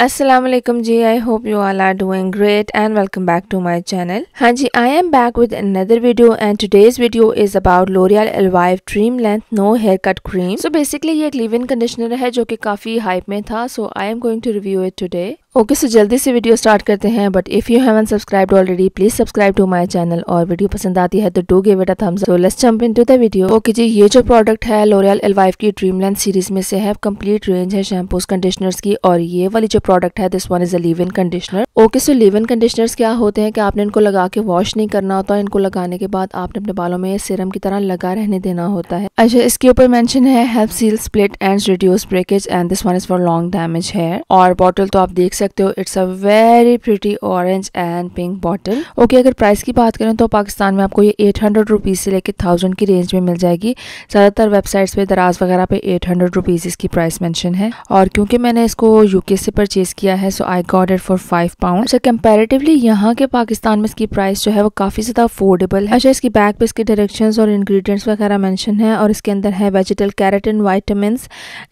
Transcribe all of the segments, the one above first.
Aslam ji I hope you all are doing great and welcome back to my channel हाँ जी I am back with another video and today's video is about L'Oreal Elvive dream length no hair cut cream so basically ये एक live in conditioner है जो कि काफ़ी hype में था so I am going to review it today okay so जल्दी से वीडियो स्टार्ट करते हैं but if you haven't subscribed already please subscribe to my channel और वीडियो पसंद आती है तो do give it a thumbs so let's jump into the video okay जी ये जो प्रोडक्ट है लोरियल एलवाइफ की लैंड सीरीज में से है कंप्लीट रेंज है शैम्पूस कंडीशनर्स की और ये वाली जो प्रोडक्ट है this one is a leave in conditioner okay so leave in conditioners क्या होते हैं कि आपने इनको लगा के वॉश नहीं करना होता इनको लगाने के बाद आपने अपने बालों में सिरम की तरह लगा रहने देना होता है अच्छा इसके ऊपर मैंशन है help seal split and reduce breakage and this one is for long damage है और बॉटल तो आप देख सकते हो it's a very pretty orange and pink bottle okay अगर प्राइस की बात करें तो पाकिस्तान में आपको ये एट हंड्रेड रुपीज़ से लेकर थाउजेंड की रेंज में मिल जाएगी ज़्यादातर वेबसाइट्स पे दराज वगैरह पे एट हंड्रेड रुपीज़ इसकी प्राइस मैंशन है और क्योंकि मैंने इसको यूके से परचेज किया है so I got it for five pound अच्छा कंपेरेटिवली यहाँ के पाकिस्तान में इसकी प्राइस जो है वो काफ़ी ज़्यादा अफोर्डेबल है अच्छा इसकी बैग पे इसके डायरेक्शन और इन्ग्रीडियंट्स वगैरह मैंशन है और इसके अंदर है vegetal keratin vitamin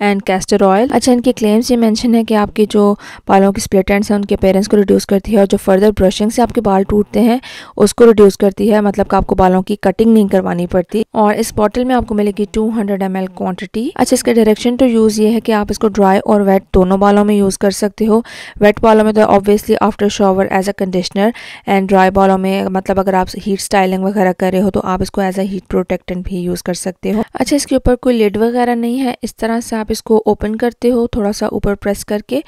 and castor oil अच्छा इनके क्लेम्स ये मैंशन है कि आपके जो बालों आपकी स्प्लिटेंट्स हैं उनके पेरेंट्स को रिड्यूस करती है और जो फर्दर ब्रशिंग से आपके बाल टूटते हैं उसको रिड्यूस करती है मतलब कि आपको बालों की कटिंग नहीं करवानी पड़ती और इस बॉटल में आपको मिलेगी two hundred M L quantity अच्छा इसका डायरेक्शन टू यूज़ ये है कि आप इसको ड्राई और वेट दोनों बालों में यूज़ कर सकते हो वेट बालों में तो obviously after shower as a conditioner and dry बालों में मतलब अगर आप हीट स्टाइलिंग वगैरह कर रहे हो तो आप इसको एज अ हीट प्रोटेक्टेंट भी यूज़ कर सकते हो अच्छा इसके ऊपर कोई लिड वगैरह नहीं है इस तरह से आप इसको ओपन करते हो थोड़ा सा ऊपर प्रेस करके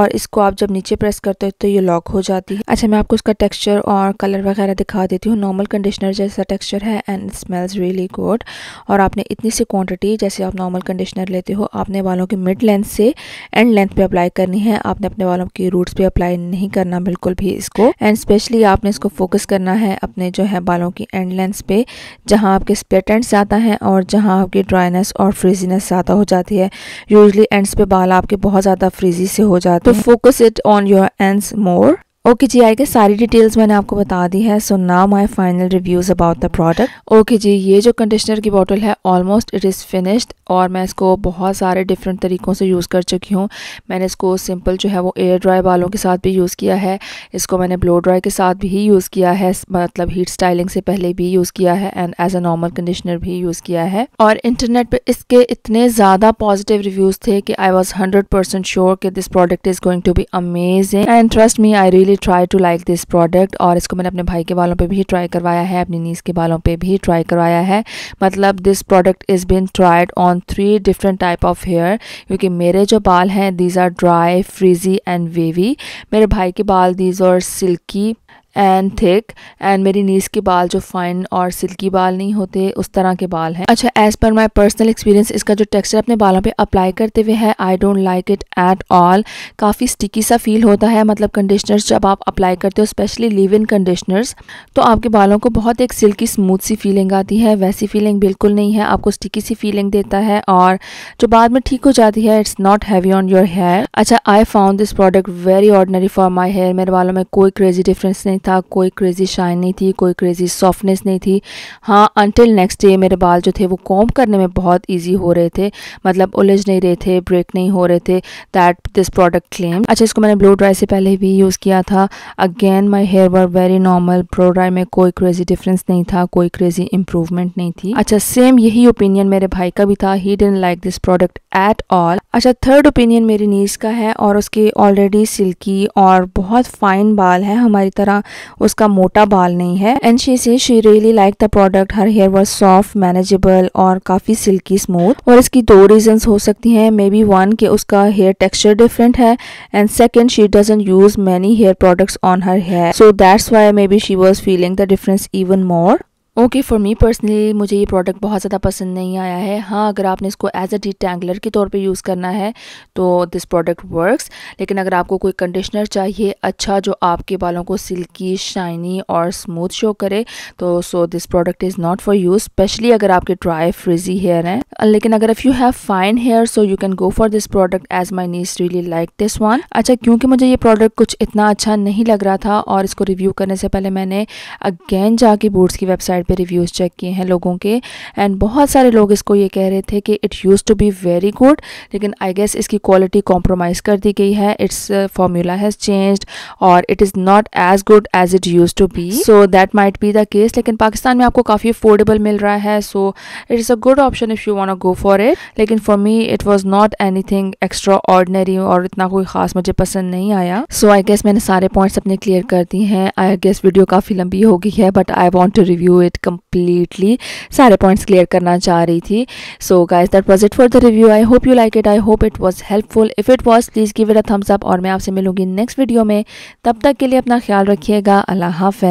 और इसको आप जब नीचे प्रेस करते हो तो ये लॉक हो जाती है अच्छा मैं आपको उसका टेक्स्चर और कलर वगैरह दिखा देती हूँ नॉर्मल कंडीशनर जैसा टेक्स्चर है एंड स्मेल्स रियली गुड और आपने इतनी सी क्वांटिटी जैसे आप नॉर्मल कंडीशनर लेते हो आपने बालों की मिड लेंथ से एंड लेंथ पे अप्लाई करनी है आपने अपने बालों की रूट्स पे अप्लाई नहीं करना बिल्कुल भी इसको एंड स्पेशली आपने इसको फोकस करना है अपने जो है बालों की एंड लेंथ पे जहाँ आपके स्पेटेंट्स एंड ज़्यादा हैं और जहाँ आपकी ड्राइनेस और फ्रीजीनेस ज़्यादा हो जाती है यूजली एंड्स पे बाल आपके बहुत ज़्यादा फ्रीजी से हो जाते हैं तो focus it on your ends more? Okay जी आई के सारी डिटेल्स मैंने आपको बता दी है सो ना my final reviews about the product okay जी ये जो कंडीशनर की बॉटल है ऑलमोस्ट इट इज़ फिनिश्ड और मैं इसको बहुत सारे डिफरेंट तरीक़ों से यूज़ कर चुकी हूँ मैंने इसको सिंपल जो है वो एयर ड्राई बालों के साथ भी यूज़ किया है इसको मैंने ब्लो ड्राई के साथ भी यूज़ किया है मतलब हीट स्टाइलिंग से पहले भी यूज़ किया है and as a normal conditioner भी यूज़ किया है और इंटरनेट पर इसके इतने ज़्यादा पॉजिटिव रिव्यूज़ थे कि I was hundred percent sure कि this product is going to be amazing and trust me I really really try to like this product और इसको मैंने अपने भाई के बालों पे भी ट्राई करवाया है अपनी नीस के बालों पे भी ट्राई करवाया है मतलब this product is been tried on three different type of hair क्योंकि मेरे जो बाल हैं these are dry frizzy and wavy मेरे भाई के बाल दीज और सिल्की एंड थिक एंड मेरी नीस के बाल जो फाइन और सिल्की बाल नहीं होते उस तरह के बाल हैं अच्छा as per my personal experience इसका जो टेक्सचर अपने बालों पे अप्लाई करते हुए है I don't like it at all काफ़ी स्टिकी सा फील होता है मतलब कंडिशनर्स जब आप अप्लाई करते हो स्पेशली लिव इन कंडिशनर्स तो आपके बालों को बहुत एक सिल्की स्मूथ सी फीलिंग आती है वैसी फीलिंग बिल्कुल नहीं है आपको स्टिकी सी फीलिंग देता है और जो बाद में ठीक हो जाती है it's not heavy on your hair अच्छा I found this product very ordinary for my hair मेरे बालों में कोई क्रेजी डिफरेंस नहीं था कोई क्रेज़ी शाइन नहीं थी कोई क्रेज़ी सॉफ्टनेस नहीं थी हाँ अनटिल नेक्स्ट डे मेरे बाल जो थे वो कॉम करने में बहुत ईजी हो रहे थे मतलब उलझ नहीं रहे थे ब्रेक नहीं हो रहे थे दैट दिस प्रोडक्ट क्लेम अच्छा इसको मैंने ब्लो ड्राई से पहले भी यूज़ किया था again my hair were very normal blow dry में कोई क्रेज़ी डिफरेंस नहीं था कोई क्रेज़ी इंप्रूवमेंट नहीं थी अच्छा सेम यही ओपिनियन मेरे भाई का भी था he didn't like this product at all अच्छा थर्ड ओपिनियन मेरी नीज का है और उसके ऑलरेडी सिल्की और बहुत फाइन बाल है हमारी तरह उसका मोटा बाल नहीं है and she said she really like the product her hair was soft manageable और काफ़ी सिल्की स्मूथ और इसकी दो रीजन हो सकती हैं मे बी वन के उसका हेयर टेक्सचर डिफरेंट है and second she doesn't use many hair products on her hair so that's why maybe she was feeling the difference even more okay for me personally मुझे ये product बहुत ज़्यादा पसंद नहीं आया है हाँ अगर आपने इसको एज अ डिटेंगलर के तौर पे यूज़ करना है तो दिस प्रोडक्ट वर्क्स लेकिन अगर आपको कोई कंडीशनर चाहिए अच्छा जो आपके बालों को सिल्की शाइनी और स्मूथ शो करे तो so this product is not for you specially अगर आपके ड्राई फ्रिजी हेयर हैं लेकिन अगर if you have fine hair so you can go for this product as my niece really like this one अच्छा क्योंकि मुझे ये प्रोडक्ट कुछ इतना अच्छा नहीं लग रहा था और इसको रिव्यू करने से पहले मैंने अगेन जाके बूट्स की वेबसाइट पे रिव्यूज़ चेक किए हैं लोगों के एंड बहुत सारे लोग इसको ये कह रहे थे कि it used to be very good लेकिन आई गेस इसकी क्वालिटी कॉम्प्रोमाइज़ कर दी गई है इट्स फॉर्मूला हैज़ चेंज और it is not as good as it used to be so that might be the case लेकिन पाकिस्तान में आपको काफ़ी अफोर्डेबल मिल रहा है so it is a good option if you want go for it लेकिन for me it was not any thing extra extraordinary और इतना कोई ख़ास मुझे पसंद नहीं आया सो आई गेस मैंने सारे पॉइंट्स अपने क्लियर कर दिए हैं आई गेस वीडियो काफ़ी लंबी हो गई है but I want to review it it completely सारे पॉइंट्स क्लियर करना चाह रही थी so guys that was it for the review I hope you like it I hope it was helpful if it was please give it a thumbs up और मैं आपसे मिलूंगी next video में तब तक के लिए अपना ख्याल रखिएगा अल्लाह हाफ